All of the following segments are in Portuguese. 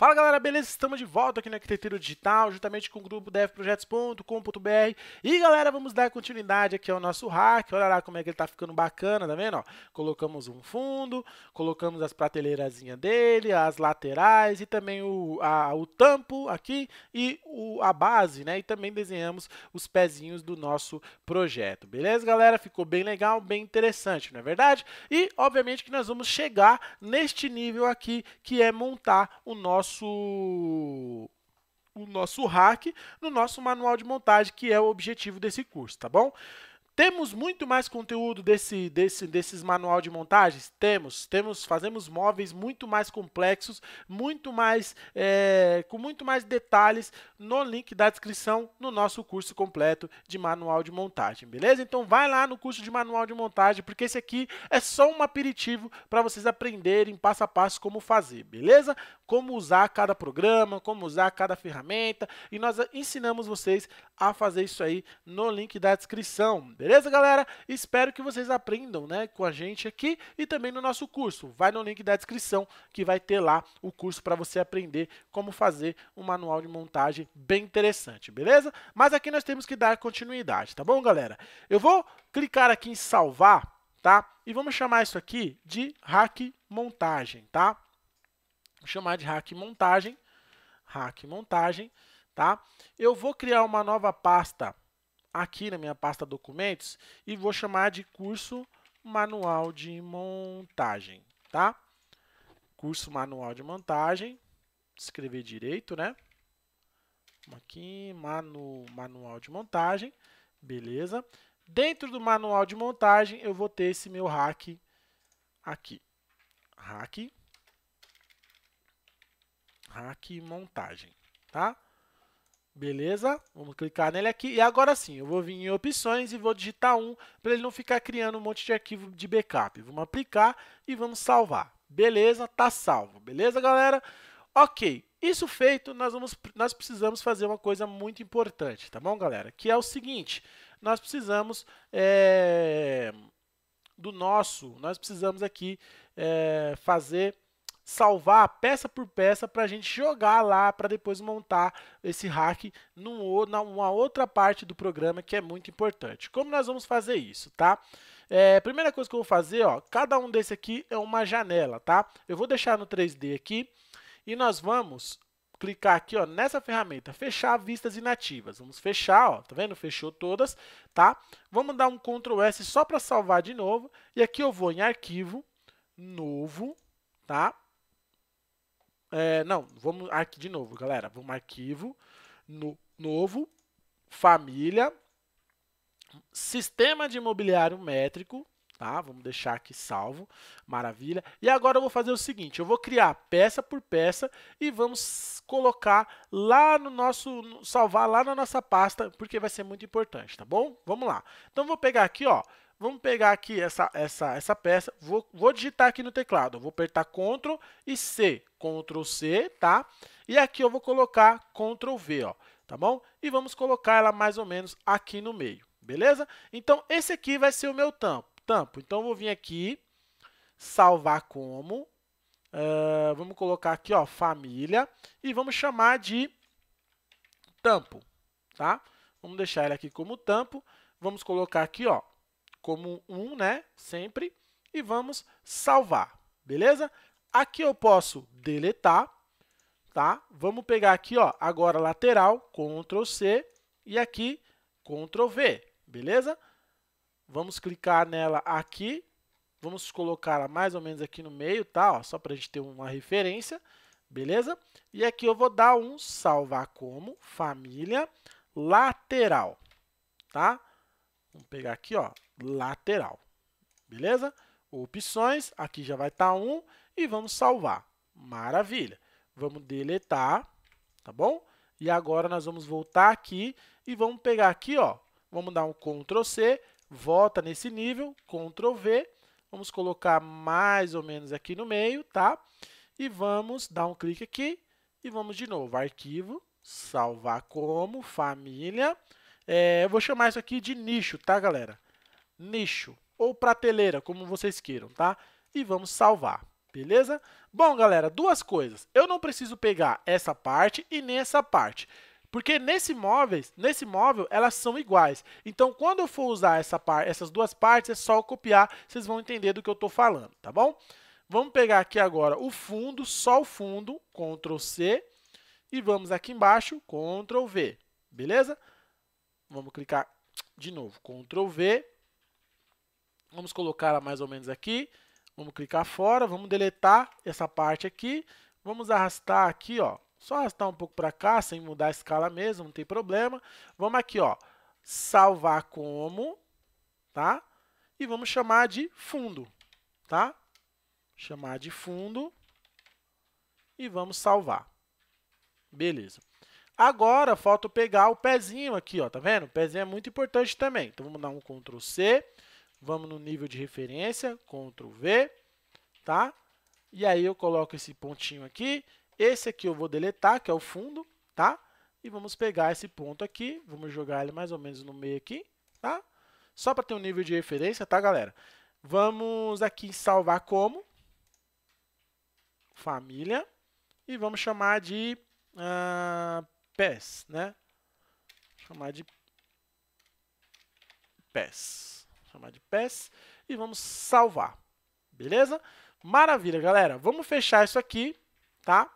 Fala galera, beleza? Estamos de volta aqui no Arquitetura Digital, juntamente com o grupo devprojetos.com.br. E galera, vamos dar continuidade aqui ao nosso hack. Olha lá como é que ele está ficando bacana, tá vendo? Ó, colocamos um fundo, colocamos as prateleirazinhas dele, as laterais e também o, a, o tampo aqui e o, a base, né? E também desenhamos os pezinhos do nosso projeto, beleza galera? Ficou bem legal, bem interessante, não é verdade? E obviamente que nós vamos chegar neste nível aqui, que é montar o nosso nosso o nosso hack no nosso manual de montagem, que é o objetivo desse curso, tá bom? Temos muito mais conteúdo desse, desse, desses manual de montagens? Temos, temos, fazemos móveis muito mais complexos, muito mais é, com muito mais detalhes no link da descrição no nosso curso completo de manual de montagem, beleza? Então vai lá no curso de manual de montagem, porque esse aqui é só um aperitivo para vocês aprenderem passo a passo como fazer, beleza? Como usar cada programa, como usar cada ferramenta, e nós ensinamos vocês a fazer isso aí no link da descrição, beleza? Beleza, galera? Espero que vocês aprendam né, com a gente aqui e também no nosso curso. Vai no link da descrição que vai ter lá o curso para você aprender como fazer um manual de montagem bem interessante, beleza? Mas aqui nós temos que dar continuidade, tá bom, galera? Eu vou clicar aqui em salvar, tá? E vamos chamar isso aqui de hack montagem, tá? Vou chamar de hack montagem, hack montagem, tá? Eu vou criar uma nova pasta aqui na minha pasta documentos e vou chamar de curso manual de montagem, tá? Curso manual de montagem, escrever direito, né? Aqui, manu, manual de montagem, beleza. Dentro do manual de montagem, eu vou ter esse meu hack aqui. Hack, hack montagem, tá? Beleza? Vamos clicar nele aqui. E agora sim, eu vou vir em opções e vou digitar 1 para ele não ficar criando um monte de arquivo de backup. Vamos aplicar e vamos salvar. Beleza? Tá salvo. Beleza, galera? Ok. Isso feito, nós, vamos, nós precisamos fazer uma coisa muito importante, tá bom, galera? Que é o seguinte, nós precisamos é, do nosso, nós precisamos aqui é, fazer salvar peça por peça para a gente jogar lá para depois montar esse hack numa outra parte do programa que é muito importante. Como nós vamos fazer isso, tá? É, primeira coisa que eu vou fazer, ó, cada um desse aqui é uma janela, tá? Eu vou deixar no 3D aqui e nós vamos clicar aqui ó, nessa ferramenta, fechar vistas inativas. Vamos fechar, ó, tá vendo? Fechou todas, tá? Vamos dar um Ctrl S só para salvar de novo. E aqui eu vou em arquivo, novo, tá? É, não, vamos aqui de novo, galera. Vamos arquivo, no, novo, família, sistema de imobiliário métrico, tá? Vamos deixar aqui salvo, maravilha. E agora eu vou fazer o seguinte, eu vou criar peça por peça e vamos colocar lá no nosso, salvar lá na nossa pasta, porque vai ser muito importante, tá bom? Vamos lá. Então, vou pegar aqui, ó, Vamos pegar aqui essa, essa, essa peça, vou, vou digitar aqui no teclado, vou apertar Ctrl e C, Ctrl C, tá? E aqui eu vou colocar Ctrl V, ó, tá bom? E vamos colocar ela mais ou menos aqui no meio, beleza? Então, esse aqui vai ser o meu tampo. tampo. Então, eu vou vir aqui, salvar como, uh, vamos colocar aqui, ó, família, e vamos chamar de tampo, tá? Vamos deixar ele aqui como tampo, vamos colocar aqui, ó, como um, né? Sempre. E vamos salvar, beleza? Aqui eu posso deletar, tá? Vamos pegar aqui, ó, agora lateral, Ctrl C e aqui Ctrl V, beleza? Vamos clicar nela aqui, vamos colocá-la mais ou menos aqui no meio, tá? Ó, só para a gente ter uma referência, beleza? E aqui eu vou dar um salvar como família lateral, tá? Vamos pegar aqui, ó, lateral. Beleza? Opções, aqui já vai estar tá 1 um, e vamos salvar. Maravilha. Vamos deletar, tá bom? E agora nós vamos voltar aqui e vamos pegar aqui, ó, vamos dar um Ctrl C, volta nesse nível, Ctrl V, vamos colocar mais ou menos aqui no meio, tá? E vamos dar um clique aqui e vamos de novo, arquivo, salvar como, família, família, é, eu vou chamar isso aqui de nicho, tá, galera? Nicho ou prateleira, como vocês queiram, tá? E vamos salvar, beleza? Bom, galera, duas coisas. Eu não preciso pegar essa parte e nem essa parte. Porque nesse móveis, nesse móvel, elas são iguais. Então, quando eu for usar essa par, essas duas partes, é só copiar, vocês vão entender do que eu estou falando, tá bom? Vamos pegar aqui agora o fundo, só o fundo, Ctrl C, e vamos aqui embaixo, Ctrl V, beleza? Vamos clicar de novo, Ctrl V. Vamos colocar ela mais ou menos aqui. Vamos clicar fora, vamos deletar essa parte aqui. Vamos arrastar aqui, ó. Só arrastar um pouco para cá, sem mudar a escala mesmo, não tem problema. Vamos aqui, ó. Salvar como, tá? E vamos chamar de fundo, tá? Chamar de fundo e vamos salvar. Beleza. Agora, falta pegar o pezinho aqui, ó, tá vendo? O pezinho é muito importante também. Então, vamos dar um Ctrl C, vamos no nível de referência, Ctrl V, tá? E aí eu coloco esse pontinho aqui, esse aqui eu vou deletar, que é o fundo, tá? E vamos pegar esse ponto aqui, vamos jogar ele mais ou menos no meio aqui, tá? Só para ter um nível de referência, tá, galera? Vamos aqui em salvar como, família, e vamos chamar de... Uh, pés, né? Chamar de pés. Chamar de pés e vamos salvar. Beleza? Maravilha, galera. Vamos fechar isso aqui, tá?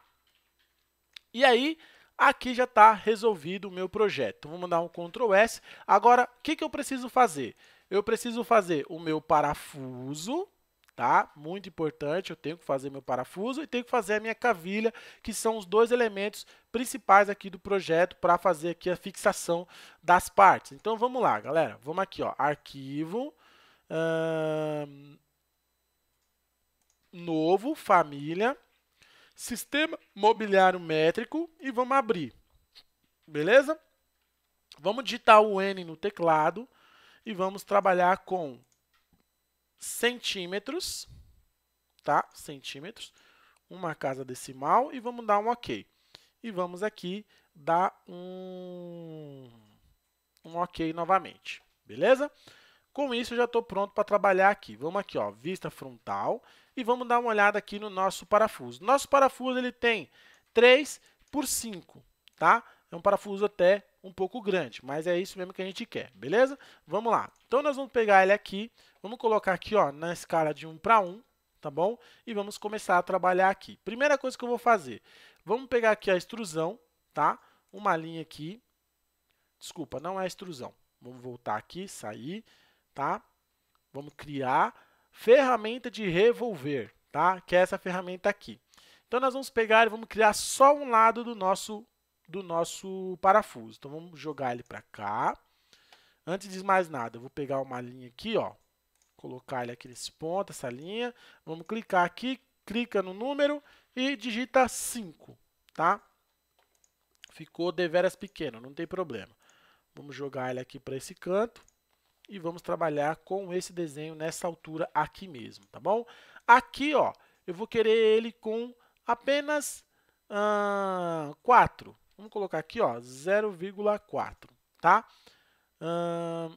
E aí, aqui já está resolvido o meu projeto. Vou mandar um Ctrl S. Agora, o que, que eu preciso fazer? Eu preciso fazer o meu parafuso, tá? Muito importante, eu tenho que fazer meu parafuso e tenho que fazer a minha cavilha, que são os dois elementos principais aqui do projeto para fazer aqui a fixação das partes. Então vamos lá, galera. Vamos aqui, ó, arquivo, hum, novo, família, sistema mobiliário métrico e vamos abrir. Beleza? Vamos digitar o N no teclado e vamos trabalhar com centímetros, tá? Centímetros, uma casa decimal e vamos dar um OK. E vamos aqui dar um, um OK novamente, beleza? Com isso, eu já estou pronto para trabalhar aqui. Vamos aqui, ó, vista frontal, e vamos dar uma olhada aqui no nosso parafuso. Nosso parafuso ele tem 3 por 5, tá? É um parafuso até um pouco grande, mas é isso mesmo que a gente quer, beleza? Vamos lá. Então, nós vamos pegar ele aqui, vamos colocar aqui ó, na escala de 1 para 1, tá bom? E vamos começar a trabalhar aqui. Primeira coisa que eu vou fazer, vamos pegar aqui a extrusão, tá? Uma linha aqui, desculpa, não é extrusão. Vamos voltar aqui, sair, tá? Vamos criar ferramenta de revolver, tá? Que é essa ferramenta aqui. Então, nós vamos pegar e vamos criar só um lado do nosso do nosso parafuso. Então vamos jogar ele para cá. Antes de mais nada, eu vou pegar uma linha aqui, ó, colocar ele aqui nesse ponto, essa linha. Vamos clicar aqui, clica no número e digita 5, tá? Ficou deveras pequeno, não tem problema. Vamos jogar ele aqui para esse canto e vamos trabalhar com esse desenho nessa altura aqui mesmo, tá bom? Aqui, ó, eu vou querer ele com apenas 4. Ah, Vamos colocar aqui, ó, 0,4, tá? Hum,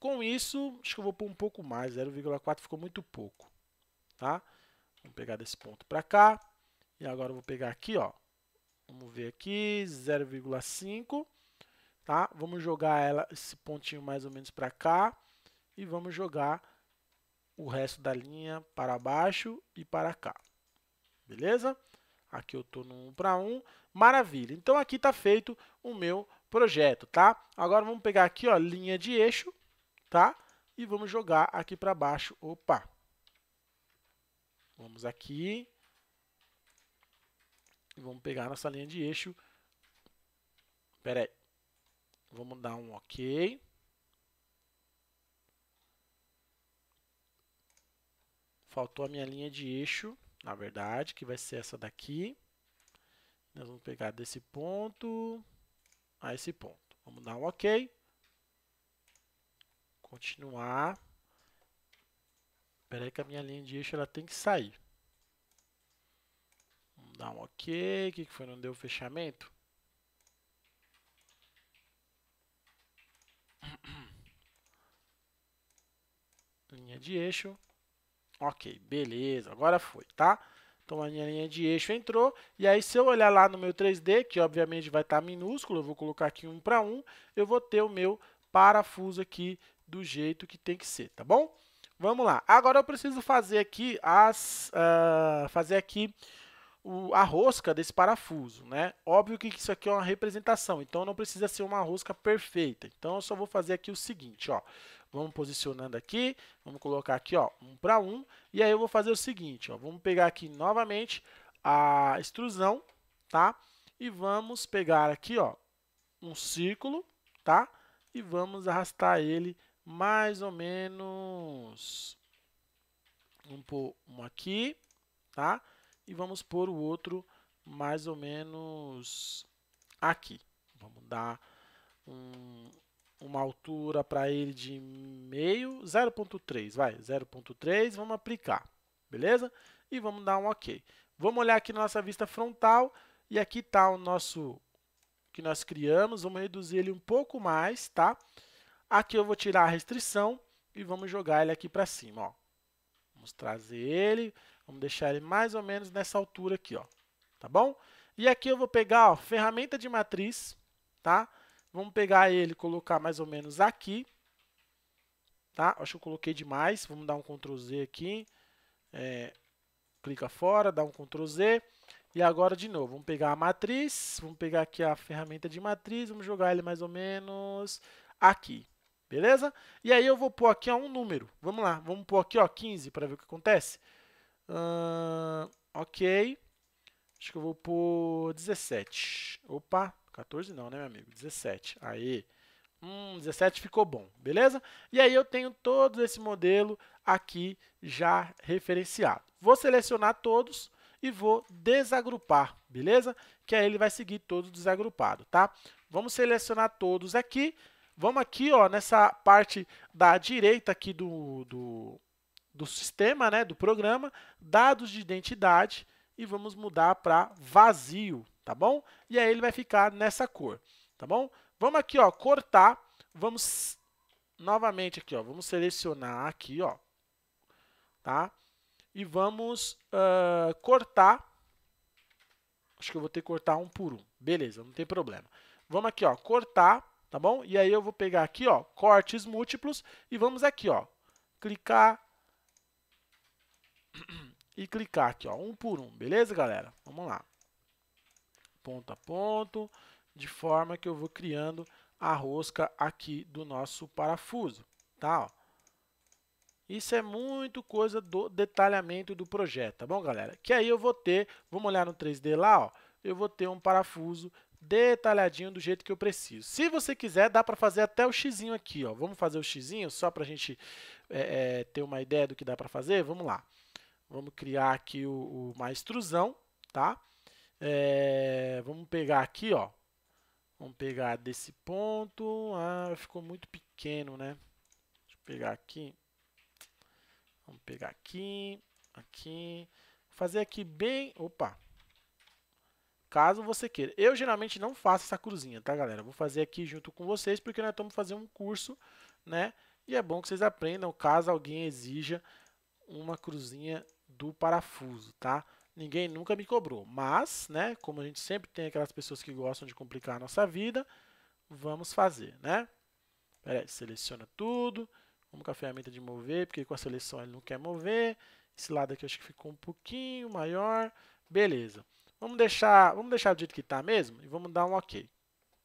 com isso, acho que eu vou pôr um pouco mais, 0,4 ficou muito pouco, tá? Vamos pegar desse ponto para cá, e agora eu vou pegar aqui, ó, vamos ver aqui, 0,5, tá? Vamos jogar ela, esse pontinho mais ou menos para cá, e vamos jogar o resto da linha para baixo e para cá, beleza? Beleza? Aqui eu estou no 1 para 1. Maravilha. Então aqui está feito o meu projeto, tá? Agora vamos pegar aqui, ó, linha de eixo, tá? E vamos jogar aqui para baixo. Opa! Vamos aqui. E vamos pegar nossa linha de eixo. Espera aí. Vamos dar um OK. Faltou a minha linha de eixo na verdade, que vai ser essa daqui. Nós vamos pegar desse ponto a esse ponto. Vamos dar um OK. Continuar. Espera aí que a minha linha de eixo ela tem que sair. Vamos dar um OK. O que foi? Não deu fechamento? linha de eixo. Ok, beleza, agora foi, tá? Então a minha linha de eixo entrou, e aí se eu olhar lá no meu 3D, que obviamente vai estar tá minúsculo, eu vou colocar aqui 1 para 1, eu vou ter o meu parafuso aqui do jeito que tem que ser, tá bom? Vamos lá, agora eu preciso fazer aqui, as, uh, fazer aqui o, a rosca desse parafuso, né? Óbvio que isso aqui é uma representação, então não precisa ser uma rosca perfeita. Então eu só vou fazer aqui o seguinte, ó. Vamos posicionando aqui, vamos colocar aqui, ó, um para um. E aí eu vou fazer o seguinte, ó, vamos pegar aqui novamente a extrusão, tá? E vamos pegar aqui, ó, um círculo, tá? E vamos arrastar ele mais ou menos um, pôr um aqui, tá? E vamos pôr o outro mais ou menos aqui. Vamos dar um, uma altura para ele de meio, 0.3, vai, 0.3, vamos aplicar, beleza? E vamos dar um OK. Vamos olhar aqui na nossa vista frontal e aqui está o nosso que nós criamos, vamos reduzir ele um pouco mais, tá? Aqui eu vou tirar a restrição e vamos jogar ele aqui para cima, ó. Vamos trazer ele, vamos deixar ele mais ou menos nessa altura aqui, ó, tá bom? E aqui eu vou pegar, ó, ferramenta de matriz, Tá? Vamos pegar ele colocar mais ou menos aqui. Tá? Acho que eu coloquei demais. Vamos dar um Ctrl Z aqui. É, clica fora, dá um Ctrl Z. E agora, de novo, vamos pegar a matriz. Vamos pegar aqui a ferramenta de matriz. Vamos jogar ele mais ou menos aqui. Beleza? E aí eu vou pôr aqui ó, um número. Vamos lá. Vamos pôr aqui ó, 15 para ver o que acontece. ok. Acho que eu vou pôr 17. Opa, 14 não, né, meu amigo? 17. Aí, hum, 17 ficou bom, beleza? E aí eu tenho todo esse modelo aqui já referenciado. Vou selecionar todos e vou desagrupar, beleza? Que aí ele vai seguir todo desagrupado, tá? Vamos selecionar todos aqui. Vamos aqui, ó, nessa parte da direita aqui do, do, do sistema, né, do programa, dados de identidade, e vamos mudar para vazio, tá bom? E aí ele vai ficar nessa cor, tá bom? Vamos aqui, ó, cortar, vamos novamente aqui, ó, vamos selecionar aqui, ó, tá? E vamos uh, cortar, acho que eu vou ter que cortar um por um, beleza, não tem problema. Vamos aqui, ó, cortar, tá bom? E aí eu vou pegar aqui, ó, cortes múltiplos e vamos aqui, ó, clicar e clicar aqui, ó, um por um, beleza, galera? Vamos lá ponto a ponto, de forma que eu vou criando a rosca aqui do nosso parafuso, tá? Ó. Isso é muito coisa do detalhamento do projeto, tá bom, galera? Que aí eu vou ter, vamos olhar no 3D lá, ó, eu vou ter um parafuso detalhadinho do jeito que eu preciso. Se você quiser, dá para fazer até o xizinho aqui, ó. Vamos fazer o xizinho só para a gente é, é, ter uma ideia do que dá para fazer? Vamos lá. Vamos criar aqui o, o, uma extrusão, Tá? É, vamos pegar aqui, ó. Vamos pegar desse ponto. Ah, ficou muito pequeno, né? Deixa eu pegar aqui. Vamos pegar aqui, aqui. Fazer aqui bem... Opa! Caso você queira. Eu geralmente não faço essa cruzinha, tá, galera? Vou fazer aqui junto com vocês, porque nós estamos fazendo um curso, né? E é bom que vocês aprendam, caso alguém exija uma cruzinha do parafuso, tá? ninguém nunca me cobrou. Mas, né, como a gente sempre tem aquelas pessoas que gostam de complicar a nossa vida, vamos fazer, né? Peraí, seleciona tudo. Vamos com a ferramenta de mover, porque com a seleção ele não quer mover. Esse lado aqui eu acho que ficou um pouquinho maior. Beleza. Vamos deixar, vamos deixar do jeito que está mesmo e vamos dar um OK.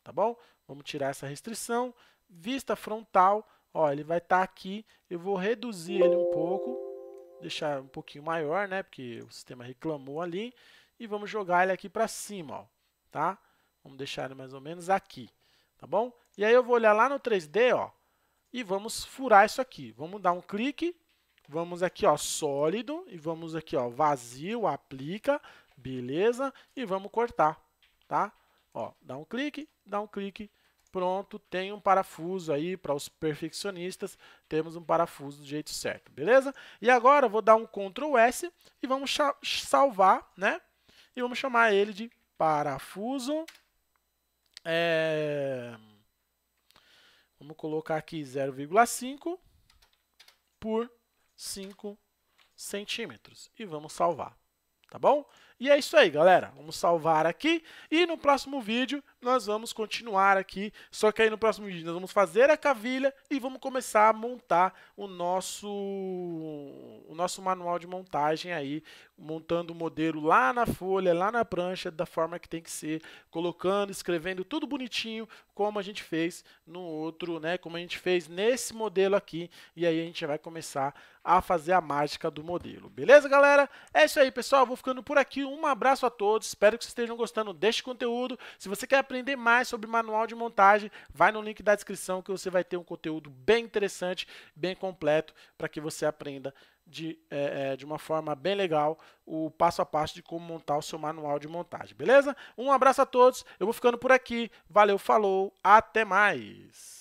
Tá bom? Vamos tirar essa restrição. Vista frontal, ó, ele vai estar tá aqui. Eu vou reduzir ele um pouco deixar um pouquinho maior, né? Porque o sistema reclamou ali. E vamos jogar ele aqui para cima, ó, tá? Vamos deixar ele mais ou menos aqui, tá bom? E aí eu vou olhar lá no 3D, ó, e vamos furar isso aqui. Vamos dar um clique, vamos aqui, ó, sólido, e vamos aqui, ó, vazio, aplica, beleza, e vamos cortar, tá? Ó, dá um clique, dá um clique, Pronto, tem um parafuso aí para os perfeccionistas, temos um parafuso do jeito certo, beleza? E agora eu vou dar um Ctrl S e vamos salvar, né? E vamos chamar ele de parafuso. É... Vamos colocar aqui 0,5 por 5 centímetros e vamos salvar, tá bom? E é isso aí, galera. Vamos salvar aqui e no próximo vídeo nós vamos continuar aqui. Só que aí no próximo vídeo nós vamos fazer a cavilha e vamos começar a montar o nosso, o nosso manual de montagem aí, montando o modelo lá na folha, lá na prancha, da forma que tem que ser, colocando, escrevendo tudo bonitinho, como a gente fez no outro, né? Como a gente fez nesse modelo aqui. E aí a gente vai começar a fazer a mágica do modelo. Beleza, galera? É isso aí, pessoal. vou ficando por aqui um abraço a todos, espero que vocês estejam gostando deste conteúdo. Se você quer aprender mais sobre manual de montagem, vai no link da descrição que você vai ter um conteúdo bem interessante, bem completo, para que você aprenda de, é, é de uma forma bem legal o passo a passo de como montar o seu manual de montagem, beleza? Um abraço a todos, eu vou ficando por aqui, valeu, falou, até mais!